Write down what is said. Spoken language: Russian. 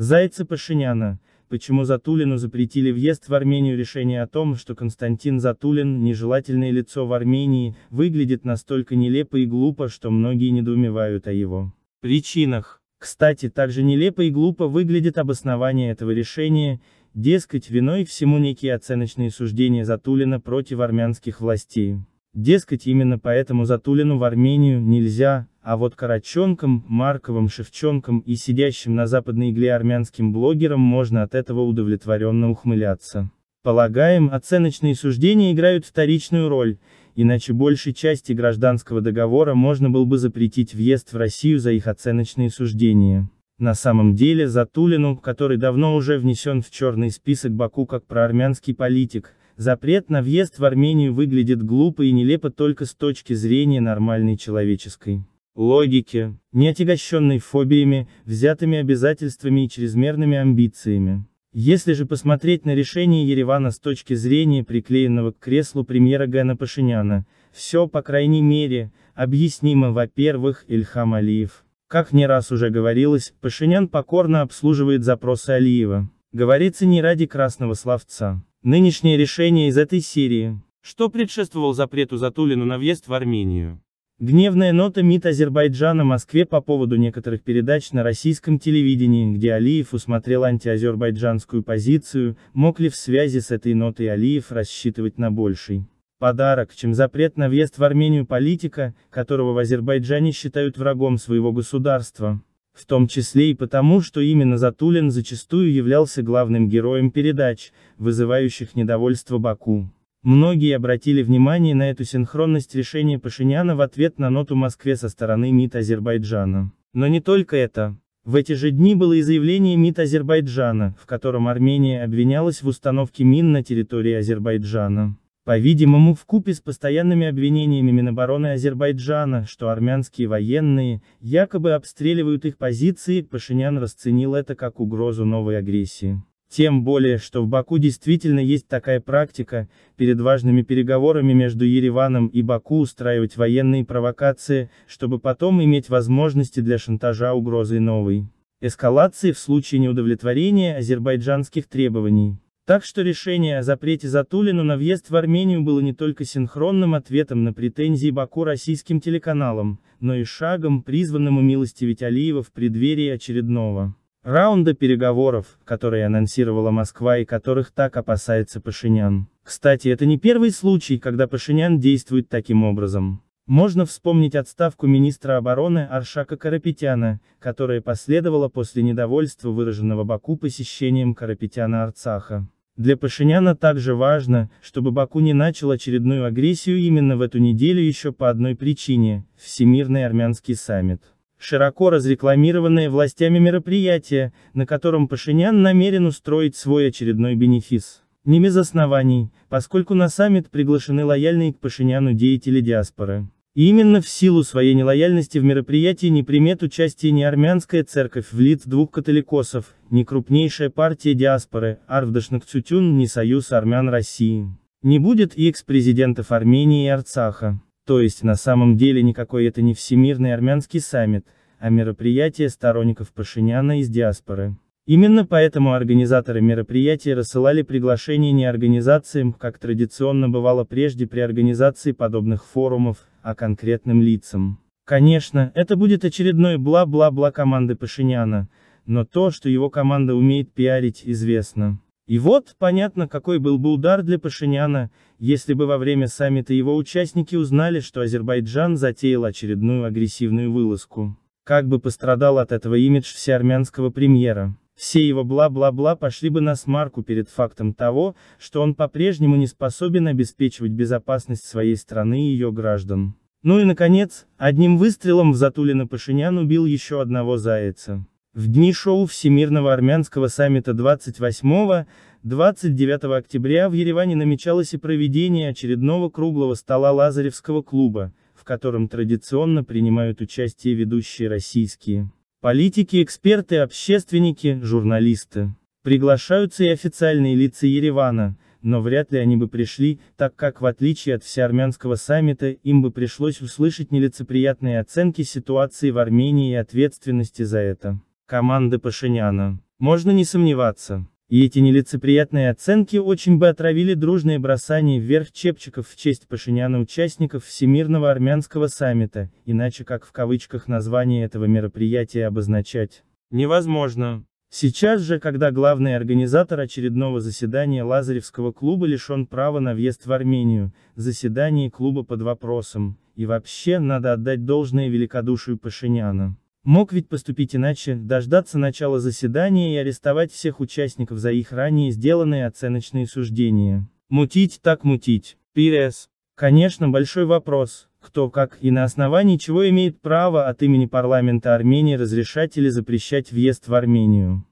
Зайцы Пашиняна. Почему Затулину запретили въезд в Армению Решение о том, что Константин Затулин, нежелательное лицо в Армении, выглядит настолько нелепо и глупо, что многие недоумевают о его причинах. Кстати, также нелепо и глупо выглядит обоснование этого решения, дескать, виной всему некие оценочные суждения Затулина против армянских властей. Дескать, именно поэтому Затулину в Армению нельзя, а вот Караченком, Марковым, Шевченком и сидящим на западной игле армянским блогерам можно от этого удовлетворенно ухмыляться. Полагаем, оценочные суждения играют вторичную роль, иначе большей части гражданского договора можно было бы запретить въезд в Россию за их оценочные суждения. На самом деле Затулину, который давно уже внесен в черный список Баку как проармянский политик, запрет на въезд в Армению выглядит глупо и нелепо только с точки зрения нормальной человеческой логике, не отягощенной фобиями, взятыми обязательствами и чрезмерными амбициями. Если же посмотреть на решение Еревана с точки зрения приклеенного к креслу премьера Гена Пашиняна, все, по крайней мере, объяснимо, во-первых, Ильхам Алиев. Как не раз уже говорилось, Пашинян покорно обслуживает запросы Алиева. Говорится не ради красного словца. Нынешнее решение из этой серии, что предшествовал запрету Затулину на въезд в Армению. Гневная нота МИД Азербайджана Москве по поводу некоторых передач на российском телевидении, где Алиев усмотрел антиазербайджанскую позицию, мог ли в связи с этой нотой Алиев рассчитывать на больший подарок, чем запрет на въезд в Армению политика, которого в Азербайджане считают врагом своего государства. В том числе и потому, что именно Затулин зачастую являлся главным героем передач, вызывающих недовольство Баку. Многие обратили внимание на эту синхронность решения Пашиняна в ответ на ноту Москве со стороны МИД Азербайджана. Но не только это. В эти же дни было и заявление МИД Азербайджана, в котором Армения обвинялась в установке мин на территории Азербайджана. По-видимому, в купе с постоянными обвинениями Минобороны Азербайджана, что армянские военные якобы обстреливают их позиции, Пашинян расценил это как угрозу новой агрессии. Тем более, что в Баку действительно есть такая практика, перед важными переговорами между Ереваном и Баку устраивать военные провокации, чтобы потом иметь возможности для шантажа угрозой новой эскалации в случае неудовлетворения азербайджанских требований. Так что решение о запрете Затулину на въезд в Армению было не только синхронным ответом на претензии Баку российским телеканалам, но и шагом, призванным умилостивить Алиева в преддверии очередного раунда переговоров, которые анонсировала Москва и которых так опасается Пашинян. Кстати, это не первый случай, когда Пашинян действует таким образом. Можно вспомнить отставку министра обороны Аршака Карапетяна, которая последовала после недовольства выраженного Баку посещением Карапетяна Арцаха. Для Пашиняна также важно, чтобы Баку не начал очередную агрессию именно в эту неделю еще по одной причине – Всемирный армянский саммит широко разрекламированное властями мероприятие, на котором Пашинян намерен устроить свой очередной бенефис. Не без оснований, поскольку на саммит приглашены лояльные к Пашиняну деятели диаспоры. И именно в силу своей нелояльности в мероприятии не примет участие ни армянская церковь в лиц двух католикосов, ни крупнейшая партия диаспоры, Арвдашнакцютюн, ни Союз армян России. Не будет и экс-президентов Армении и Арцаха. То есть на самом деле никакой это не всемирный армянский саммит, а мероприятие сторонников Пашиняна из диаспоры. Именно поэтому организаторы мероприятия рассылали приглашения не организациям, как традиционно бывало прежде при организации подобных форумов, а конкретным лицам. Конечно, это будет очередной бла-бла-бла команды Пашиняна, но то, что его команда умеет пиарить, известно. И вот, понятно, какой был бы удар для Пашиняна, если бы во время саммита его участники узнали, что Азербайджан затеял очередную агрессивную вылазку. Как бы пострадал от этого имидж всеармянского премьера. Все его бла-бла-бла пошли бы на смарку перед фактом того, что он по-прежнему не способен обеспечивать безопасность своей страны и ее граждан. Ну и наконец, одним выстрелом в Затулина Пашинян убил еще одного зайца. В дни шоу Всемирного армянского саммита 28-29 октября в Ереване намечалось и проведение очередного круглого стола Лазаревского клуба, в котором традиционно принимают участие ведущие российские политики, эксперты, общественники, журналисты. Приглашаются и официальные лица Еревана, но вряд ли они бы пришли, так как в отличие от всеармянского саммита, им бы пришлось услышать нелицеприятные оценки ситуации в Армении и ответственности за это команды Пашиняна. Можно не сомневаться. И эти нелицеприятные оценки очень бы отравили дружные бросания вверх чепчиков в честь Пашиняна участников Всемирного армянского саммита, иначе как в кавычках название этого мероприятия обозначать. Невозможно. Сейчас же, когда главный организатор очередного заседания Лазаревского клуба лишен права на въезд в Армению, заседание клуба под вопросом, и вообще, надо отдать должное великодушию Пашиняна. Мог ведь поступить иначе, дождаться начала заседания и арестовать всех участников за их ранее сделанные оценочные суждения. Мутить так мутить. Пирес. Конечно, большой вопрос, кто как и на основании чего имеет право от имени парламента Армении разрешать или запрещать въезд в Армению.